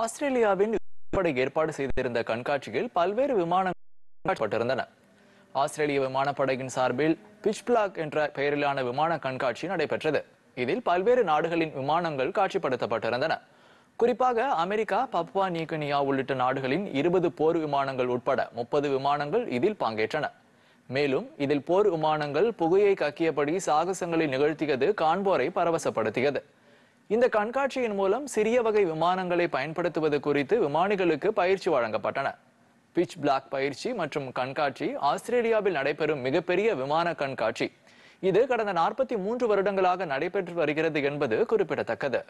ஆஸ்திரேலியாவின் ஏற்பாடு செய்திருந்த கண்காட்சியில் பல்வேறு விமானங்கள் ஆஸ்திரேலிய விமானப்படையின் சார்பில் பிச் பிளாக் என்ற பெயரிலான விமான கண்காட்சி நடைபெற்றது இதில் பல்வேறு நாடுகளின் விமானங்கள் காட்சிப்படுத்தப்பட்டிருந்தன குறிப்பாக அமெரிக்கா பப்வா நியூகினியா உள்ளிட்ட நாடுகளின் இருபது போர் விமானங்கள் உட்பட முப்பது விமானங்கள் இதில் பங்கேற்றன மேலும் இதில் போர் விமானங்கள் புகையை கக்கியபடி சாகசங்களை நிகழ்த்தியது காண்போரை பரவசப்படுத்தியது இந்த கண்காட்சியின் மூலம் சிறிய வகை விமானங்களை பயன்படுத்துவது குறித்து விமானிகளுக்கு பயிற்சி வழங்கப்பட்டன பிச் பிளாக் பயிற்சி மற்றும் கண்காட்சி ஆஸ்திரேலியாவில் நடைபெறும் மிகப்பெரிய விமான கண்காட்சி இது கடந்த நாற்பத்தி மூன்று வருடங்களாக நடைபெற்று வருகிறது என்பது குறிப்பிடத்தக்கது